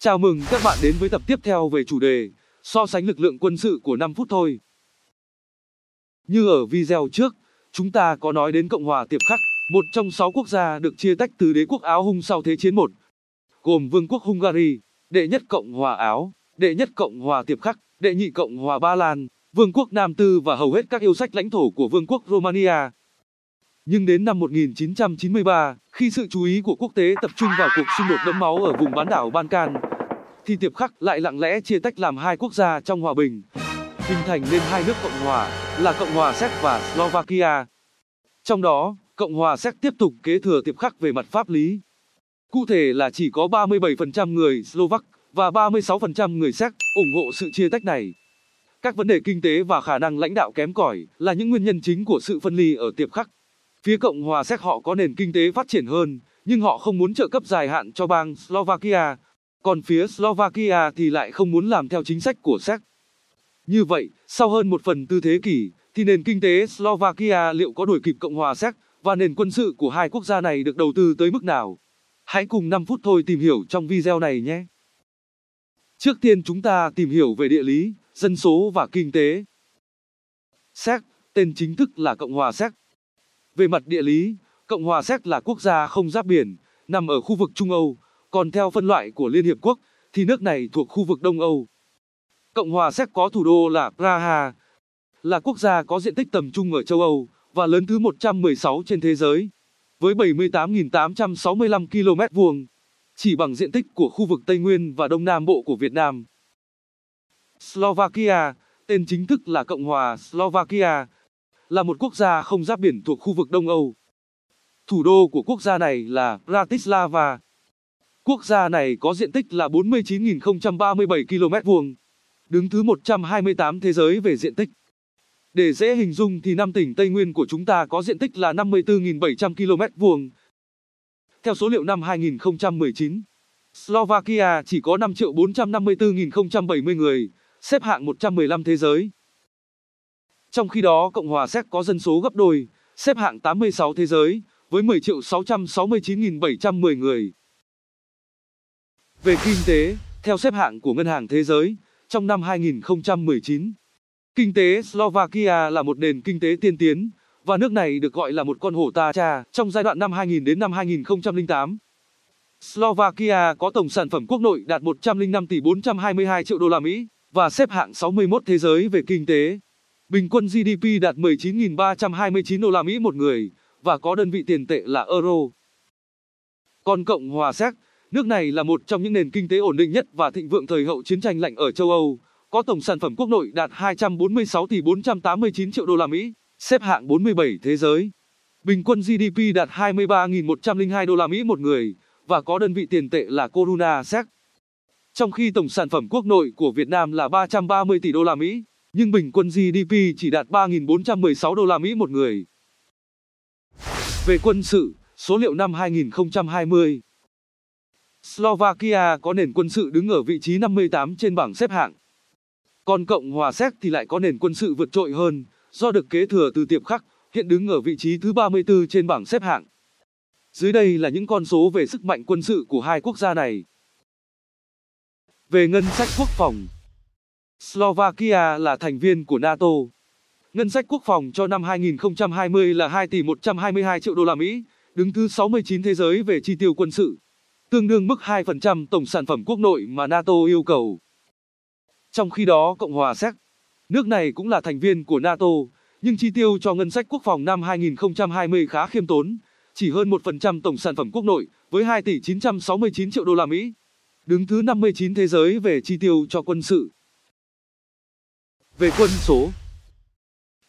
Chào mừng các bạn đến với tập tiếp theo về chủ đề So sánh lực lượng quân sự của 5 phút thôi. Như ở video trước, chúng ta có nói đến Cộng hòa Tiệp Khắc, một trong 6 quốc gia được chia tách từ đế quốc Áo Hung sau Thế chiến 1, gồm Vương quốc Hungary, đệ nhất Cộng hòa Áo, đệ nhất Cộng hòa Tiệp Khắc, đệ nhị Cộng hòa Ba Lan, Vương quốc Nam Tư và hầu hết các yêu sách lãnh thổ của Vương quốc Romania. Nhưng đến năm 1993, khi sự chú ý của quốc tế tập trung vào cuộc xung đột đẫm máu ở vùng bán đảo Balkan, thì Tiệp Khắc lại lặng lẽ chia tách làm hai quốc gia trong hòa bình, hình thành nên hai nước Cộng hòa là Cộng hòa Séc và Slovakia. Trong đó, Cộng hòa Séc tiếp tục kế thừa Tiệp Khắc về mặt pháp lý. Cụ thể là chỉ có 37% người Slovak và 36% người Séc ủng hộ sự chia tách này. Các vấn đề kinh tế và khả năng lãnh đạo kém cỏi là những nguyên nhân chính của sự phân ly ở Tiệp Khắc. Phía Cộng hòa Séc họ có nền kinh tế phát triển hơn, nhưng họ không muốn trợ cấp dài hạn cho bang Slovakia còn phía Slovakia thì lại không muốn làm theo chính sách của Séc. Như vậy, sau hơn một phần tư thế kỷ, thì nền kinh tế Slovakia liệu có đuổi kịp Cộng hòa Séc và nền quân sự của hai quốc gia này được đầu tư tới mức nào? Hãy cùng 5 phút thôi tìm hiểu trong video này nhé. Trước tiên chúng ta tìm hiểu về địa lý, dân số và kinh tế. Séc, tên chính thức là Cộng hòa Séc. Về mặt địa lý, Cộng hòa Séc là quốc gia không giáp biển, nằm ở khu vực Trung Âu, còn theo phân loại của Liên Hiệp Quốc, thì nước này thuộc khu vực Đông Âu. Cộng hòa Séc có thủ đô là Praha, là quốc gia có diện tích tầm trung ở châu Âu và lớn thứ 116 trên thế giới, với 78.865 km vuông, chỉ bằng diện tích của khu vực Tây Nguyên và Đông Nam Bộ của Việt Nam. Slovakia, tên chính thức là Cộng hòa Slovakia, là một quốc gia không giáp biển thuộc khu vực Đông Âu. Thủ đô của quốc gia này là Bratislava. Quốc gia này có diện tích là 49.037 km vuông, đứng thứ 128 thế giới về diện tích. Để dễ hình dung thì năm tỉnh Tây Nguyên của chúng ta có diện tích là 54.700 km vuông. Theo số liệu năm 2019, Slovakia chỉ có 5 454.070 người, xếp hạng 115 thế giới. Trong khi đó, Cộng hòa Séc có dân số gấp đôi, xếp hạng 86 thế giới, với 10 669.710 người. Về kinh tế, theo xếp hạng của Ngân hàng Thế giới, trong năm 2019, kinh tế Slovakia là một nền kinh tế tiên tiến và nước này được gọi là một con hổ ta cha trong giai đoạn năm 2000 đến năm 2008. Slovakia có tổng sản phẩm quốc nội đạt 105 tỷ 422 triệu đô la Mỹ và xếp hạng 61 thế giới về kinh tế. Bình quân GDP đạt 19.329 đô la Mỹ một người và có đơn vị tiền tệ là euro. Còn Cộng hòa Séc Nước này là một trong những nền kinh tế ổn định nhất và thịnh vượng thời hậu chiến tranh lạnh ở châu Âu, có tổng sản phẩm quốc nội đạt 246 tỷ 489 triệu đô la Mỹ, xếp hạng 47 thế giới. Bình quân GDP đạt 23.102 đô la Mỹ một người và có đơn vị tiền tệ là Corona Séc. Trong khi tổng sản phẩm quốc nội của Việt Nam là 330 tỷ đô la Mỹ, nhưng bình quân GDP chỉ đạt 3.416 đô la Mỹ một người. Về quân sự, số liệu năm 2020 Slovakia có nền quân sự đứng ở vị trí 58 trên bảng xếp hạng. Còn Cộng hòa Séc thì lại có nền quân sự vượt trội hơn, do được kế thừa từ tiệp khắc, hiện đứng ở vị trí thứ 34 trên bảng xếp hạng. Dưới đây là những con số về sức mạnh quân sự của hai quốc gia này. Về ngân sách quốc phòng Slovakia là thành viên của NATO. Ngân sách quốc phòng cho năm 2020 là 2 tỷ 122 triệu đô la Mỹ, đứng thứ 69 thế giới về chi tiêu quân sự tương đương mức 2% tổng sản phẩm quốc nội mà NATO yêu cầu. Trong khi đó, Cộng hòa Séc, nước này cũng là thành viên của NATO, nhưng chi tiêu cho ngân sách quốc phòng năm 2020 khá khiêm tốn, chỉ hơn 1% tổng sản phẩm quốc nội với 2 tỷ 969 triệu đô la Mỹ, đứng thứ 59 thế giới về chi tiêu cho quân sự. Về quân số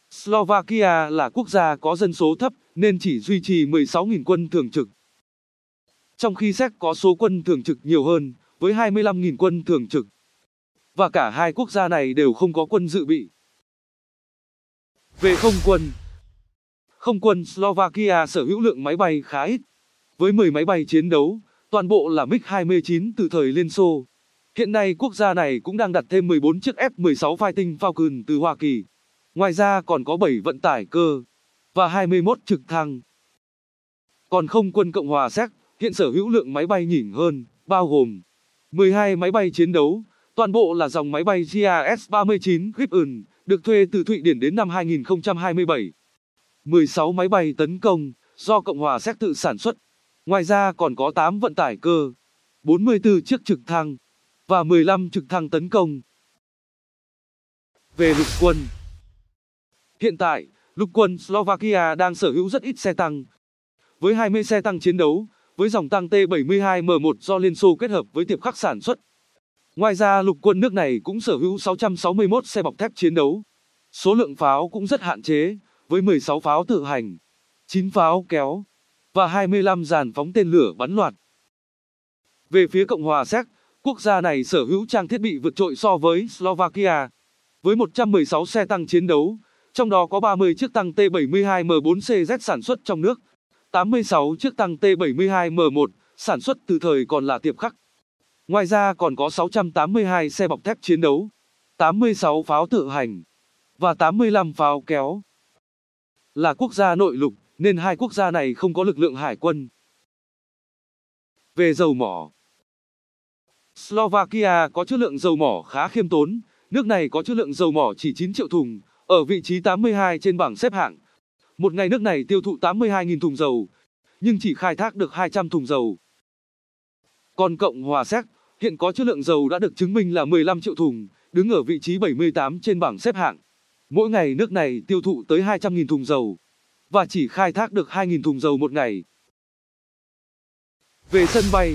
Slovakia là quốc gia có dân số thấp nên chỉ duy trì 16.000 quân thường trực trong khi Séc có số quân thường trực nhiều hơn, với 25.000 quân thường trực. Và cả hai quốc gia này đều không có quân dự bị. Về không quân Không quân Slovakia sở hữu lượng máy bay khá ít, với 10 máy bay chiến đấu, toàn bộ là MiG-29 từ thời Liên Xô. Hiện nay quốc gia này cũng đang đặt thêm 14 chiếc F-16 Fighting Falcon từ Hoa Kỳ. Ngoài ra còn có 7 vận tải cơ và 21 trực thăng. Còn không quân Cộng hòa Séc hiện sở hữu lượng máy bay nhỉnh hơn, bao gồm 12 máy bay chiến đấu, toàn bộ là dòng máy bay JAS-39 Gripen, được thuê từ Thụy Điển đến năm 2027. 16 máy bay tấn công, do Cộng hòa Séc tự sản xuất. Ngoài ra còn có 8 vận tải cơ, 44 chiếc trực thăng và 15 trực thăng tấn công. Về lục quân Hiện tại, lục quân Slovakia đang sở hữu rất ít xe tăng. Với 20 xe tăng chiến đấu, với dòng tăng T72M1 do Liên Xô kết hợp với tiệp khắc sản xuất. Ngoài ra lục quân nước này cũng sở hữu 661 xe bọc thép chiến đấu. Số lượng pháo cũng rất hạn chế, với 16 pháo tự hành, 9 pháo kéo và 25 dàn phóng tên lửa bắn loạt. Về phía Cộng hòa Séc, quốc gia này sở hữu trang thiết bị vượt trội so với Slovakia, với 116 xe tăng chiến đấu, trong đó có 30 chiếc tăng T-72M4CZ sản xuất trong nước. 86 chiếc tăng T72M1, sản xuất từ thời còn là tiệp khắc. Ngoài ra còn có 682 xe bọc thép chiến đấu, 86 pháo tự hành và 85 pháo kéo. Là quốc gia nội lục nên hai quốc gia này không có lực lượng hải quân. Về dầu mỏ Slovakia có trữ lượng dầu mỏ khá khiêm tốn, nước này có trữ lượng dầu mỏ chỉ 9 triệu thùng, ở vị trí 82 trên bảng xếp hạng, một ngày nước này tiêu thụ 82.000 thùng dầu, nhưng chỉ khai thác được 200 thùng dầu. Còn Cộng Hòa Séc, hiện có chất lượng dầu đã được chứng minh là 15 triệu thùng, đứng ở vị trí 78 trên bảng xếp hạng. Mỗi ngày nước này tiêu thụ tới 200.000 thùng dầu và chỉ khai thác được 2.000 thùng dầu một ngày. Về sân bay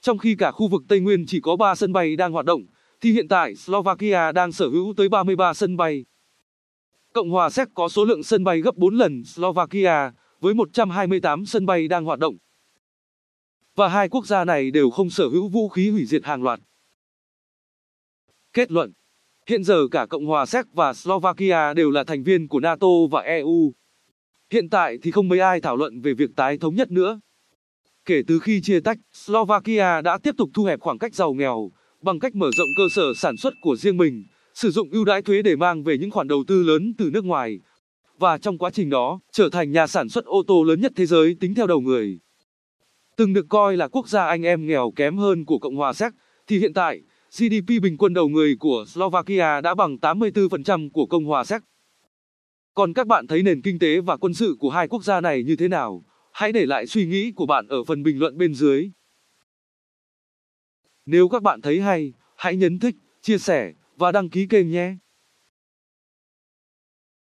Trong khi cả khu vực Tây Nguyên chỉ có 3 sân bay đang hoạt động, thì hiện tại Slovakia đang sở hữu tới 33 sân bay. Cộng hòa Séc có số lượng sân bay gấp 4 lần Slovakia, với 128 sân bay đang hoạt động. Và hai quốc gia này đều không sở hữu vũ khí hủy diệt hàng loạt. Kết luận Hiện giờ cả Cộng hòa Séc và Slovakia đều là thành viên của NATO và EU. Hiện tại thì không mấy ai thảo luận về việc tái thống nhất nữa. Kể từ khi chia tách, Slovakia đã tiếp tục thu hẹp khoảng cách giàu nghèo bằng cách mở rộng cơ sở sản xuất của riêng mình, sử dụng ưu đãi thuế để mang về những khoản đầu tư lớn từ nước ngoài và trong quá trình đó trở thành nhà sản xuất ô tô lớn nhất thế giới tính theo đầu người. Từng được coi là quốc gia anh em nghèo kém hơn của Cộng hòa Séc, thì hiện tại, GDP bình quân đầu người của Slovakia đã bằng 84% của Cộng hòa Séc. Còn các bạn thấy nền kinh tế và quân sự của hai quốc gia này như thế nào? Hãy để lại suy nghĩ của bạn ở phần bình luận bên dưới. Nếu các bạn thấy hay, hãy nhấn thích, chia sẻ và đăng ký kênh nhé.